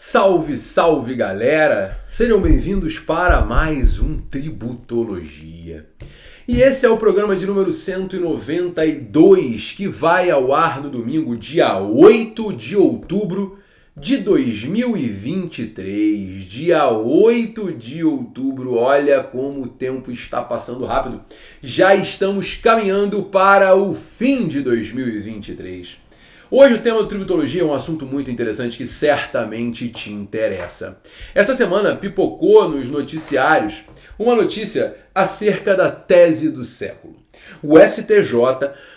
Salve, salve galera! Sejam bem-vindos para mais um Tributologia. E esse é o programa de número 192 que vai ao ar no domingo, dia 8 de outubro de 2023. Dia 8 de outubro, olha como o tempo está passando rápido. Já estamos caminhando para o fim de 2023. Hoje o tema do Tributologia é um assunto muito interessante que certamente te interessa. Essa semana pipocou nos noticiários uma notícia acerca da tese do século. O STJ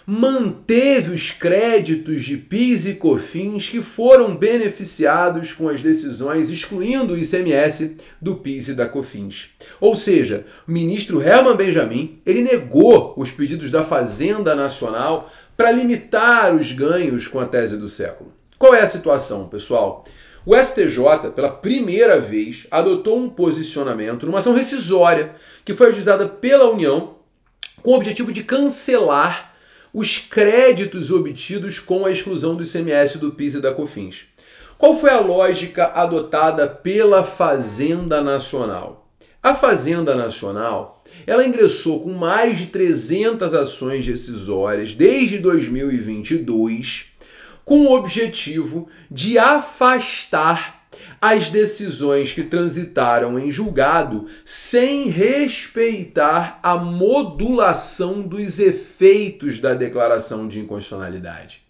manteve os créditos de PIS e COFINS que foram beneficiados com as decisões excluindo o ICMS do PIS e da COFINS. Ou seja, o ministro Herman Benjamin, ele negou os pedidos da Fazenda Nacional para limitar os ganhos com a tese do século. Qual é a situação, pessoal? O STJ, pela primeira vez, adotou um posicionamento numa ação rescisória que foi ajuizada pela União com o objetivo de cancelar os créditos obtidos com a exclusão do ICMS, do PIS e da COFINS. Qual foi a lógica adotada pela Fazenda Nacional? A Fazenda Nacional, ela ingressou com mais de 300 ações decisórias desde 2022, com o objetivo de afastar as decisões que transitaram em julgado sem respeitar a modulação dos efeitos da declaração de inconstitucionalidade.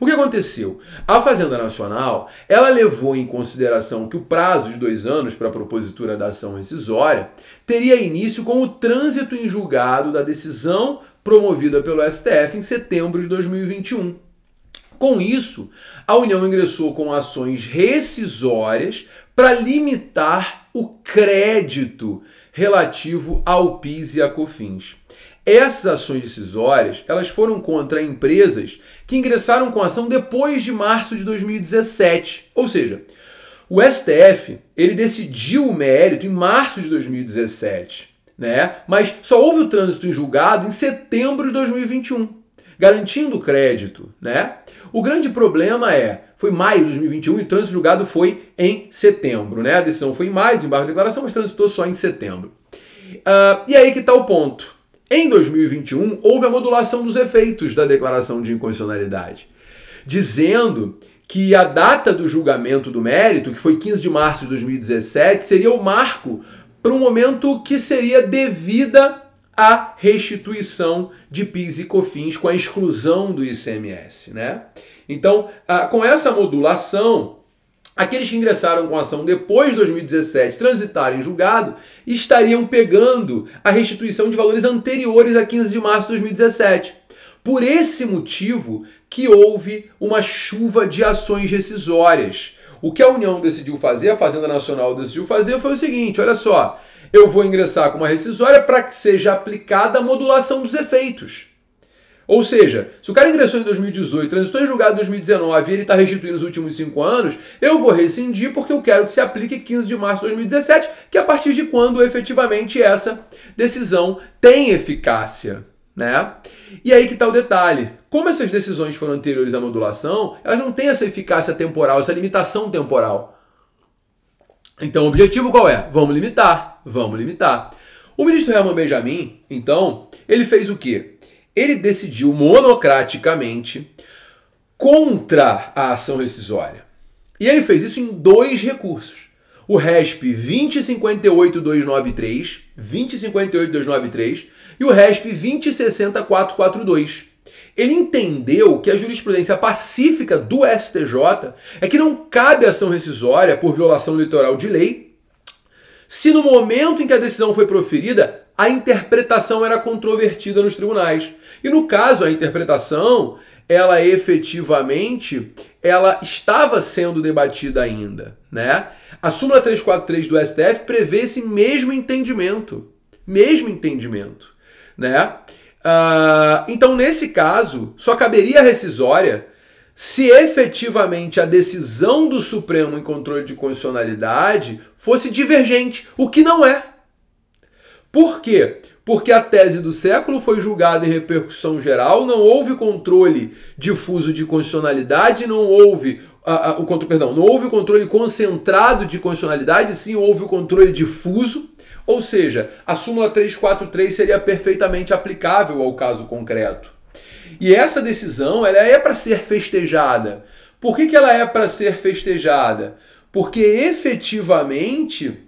O que aconteceu? A Fazenda Nacional ela levou em consideração que o prazo de dois anos para a propositura da ação rescisória teria início com o trânsito em julgado da decisão promovida pelo STF em setembro de 2021. Com isso, a União ingressou com ações rescisórias para limitar o crédito relativo ao PIS e a COFINS. Essas ações decisórias, elas foram contra empresas que ingressaram com ação depois de março de 2017, ou seja, o STF, ele decidiu o mérito em março de 2017, né? Mas só houve o trânsito em julgado em setembro de 2021, garantindo o crédito, né? O grande problema é, foi maio de 2021 e o trânsito julgado foi em setembro, né? A decisão foi em maio, desembargo de declaração, mas transitou só em setembro. Uh, e aí que está o ponto. Em 2021, houve a modulação dos efeitos da declaração de inconstitucionalidade, dizendo que a data do julgamento do mérito, que foi 15 de março de 2017, seria o marco para um momento que seria devida à restituição de PIS e COFINS com a exclusão do ICMS, né? Então, ah, com essa modulação, Aqueles que ingressaram com ação depois de 2017 transitarem julgado estariam pegando a restituição de valores anteriores a 15 de março de 2017. Por esse motivo que houve uma chuva de ações rescisórias. O que a União decidiu fazer, a Fazenda Nacional decidiu fazer, foi o seguinte: olha só, eu vou ingressar com uma rescisória para que seja aplicada a modulação dos efeitos. Ou seja, se o cara ingressou em 2018, transitou em julgado em 2019 e ele está restituindo os últimos cinco anos, eu vou rescindir porque eu quero que se aplique 15 de março de 2017, que é a partir de quando efetivamente essa decisão tem eficácia. Né? E aí que está o detalhe. Como essas decisões foram anteriores à modulação, elas não têm essa eficácia temporal, essa limitação temporal. Então o objetivo qual é? Vamos limitar, vamos limitar. O ministro Herman Benjamin, então, ele fez o quê? ele decidiu monocraticamente contra a ação rescisória. E ele fez isso em dois recursos. O RESP 2058-293 e o RESP 2060-442. Ele entendeu que a jurisprudência pacífica do STJ é que não cabe ação rescisória por violação litoral de lei se no momento em que a decisão foi proferida a interpretação era controvertida nos tribunais. E no caso, a interpretação, ela efetivamente, ela estava sendo debatida ainda, né? A súmula 343 do STF prevê esse mesmo entendimento, mesmo entendimento, né? Uh, então, nesse caso, só caberia a rescisória se efetivamente a decisão do Supremo em controle de constitucionalidade fosse divergente, o que não é. Por quê? Porque a tese do século foi julgada em repercussão geral, não houve controle difuso de constitucionalidade, não houve ah, ah, o controle, perdão, não houve controle concentrado de constitucionalidade, sim houve o controle difuso. Ou seja, a súmula 343 seria perfeitamente aplicável ao caso concreto. E essa decisão, ela é para ser festejada. Por que, que ela é para ser festejada? Porque efetivamente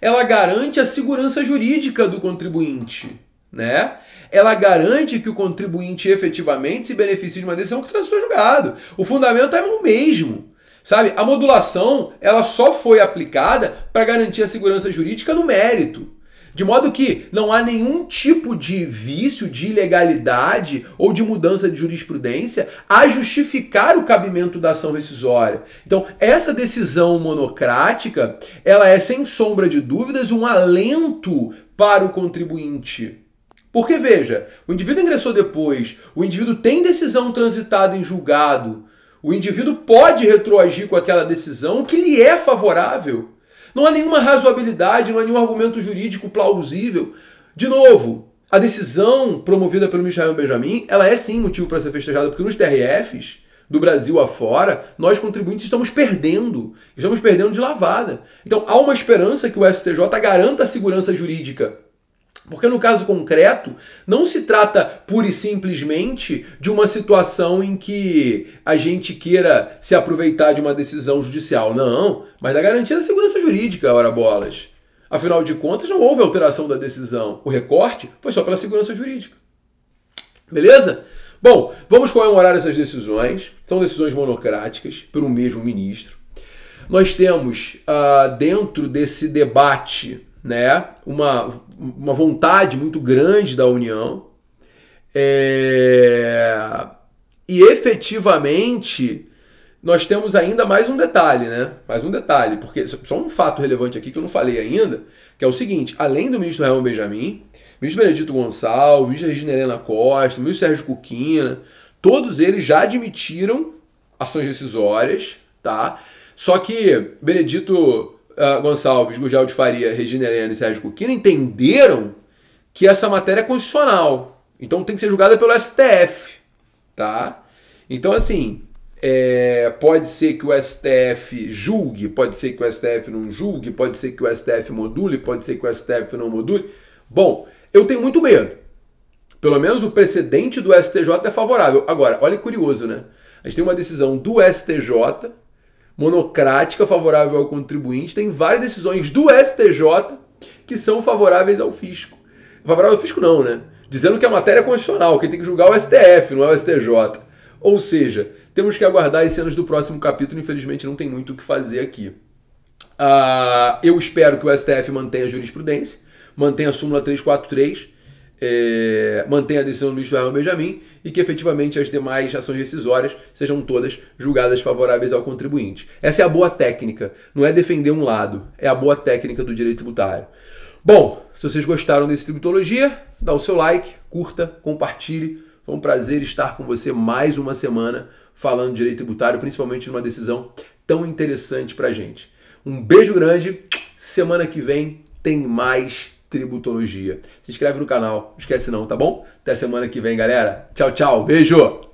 ela garante a segurança jurídica do contribuinte, né? Ela garante que o contribuinte efetivamente se beneficie de uma decisão que transitou julgado. O fundamento é o mesmo. Sabe? A modulação, ela só foi aplicada para garantir a segurança jurídica no mérito. De modo que não há nenhum tipo de vício, de ilegalidade ou de mudança de jurisprudência a justificar o cabimento da ação rescisória. Então, essa decisão monocrática, ela é sem sombra de dúvidas um alento para o contribuinte. Porque veja, o indivíduo ingressou depois, o indivíduo tem decisão transitada em julgado, o indivíduo pode retroagir com aquela decisão que lhe é favorável. Não há nenhuma razoabilidade, não há nenhum argumento jurídico plausível. De novo, a decisão promovida pelo Michel Benjamin, ela é sim motivo para ser festejada, porque nos TRFs do Brasil afora, nós contribuintes estamos perdendo, estamos perdendo de lavada. Então há uma esperança que o STJ garanta a segurança jurídica porque no caso concreto, não se trata pura e simplesmente de uma situação em que a gente queira se aproveitar de uma decisão judicial, não, mas da garantia da segurança jurídica, ora bolas. Afinal de contas, não houve alteração da decisão. O recorte foi só pela segurança jurídica. Beleza? Bom, vamos comemorar essas decisões. São decisões monocráticas pelo mesmo ministro. Nós temos, uh, dentro desse debate né, uma, uma vontade muito grande da União. É... E efetivamente, nós temos ainda mais um detalhe, né? Mais um detalhe, porque só um fato relevante aqui que eu não falei ainda, que é o seguinte: além do ministro Raimundo Benjamin, ministro Benedito Gonçalves, ministro Regina Helena Costa, ministro Sérgio Cuquina, todos eles já admitiram ações decisórias, tá? Só que Benedito uh, Gonçalves, Gugel de Faria, Regina Helena e Sérgio Coquina entenderam que essa matéria é constitucional. Então tem que ser julgada pelo STF. Tá? Então, assim, é, pode ser que o STF julgue, pode ser que o STF não julgue, pode ser que o STF module, pode ser que o STF não module. Bom, eu tenho muito medo. Pelo menos o precedente do STJ é favorável. Agora, olha que curioso, né? A gente tem uma decisão do STJ monocrática favorável ao contribuinte, tem várias decisões do STJ que são favoráveis ao fisco. Favorável ao fisco não, né? Dizendo que a é matéria é constitucional, que tem que julgar o STF, não é o STJ. Ou seja, temos que aguardar as cenas do próximo capítulo, infelizmente não tem muito o que fazer aqui. Uh, eu espero que o STF mantenha a jurisprudência, mantenha a súmula 343, é, mantenha a decisão do ministro Armando Benjamin e que efetivamente as demais ações rescisórias sejam todas julgadas favoráveis ao contribuinte. Essa é a boa técnica, não é defender um lado, é a boa técnica do direito tributário. Bom, se vocês gostaram desse Tributologia, dá o seu like, curta, compartilhe. Foi um prazer estar com você mais uma semana falando de direito tributário, principalmente numa decisão tão interessante para gente. Um beijo grande, semana que vem tem mais Tributologia. Se inscreve no canal, não esquece não, tá bom? Até semana que vem, galera. Tchau, tchau. Beijo!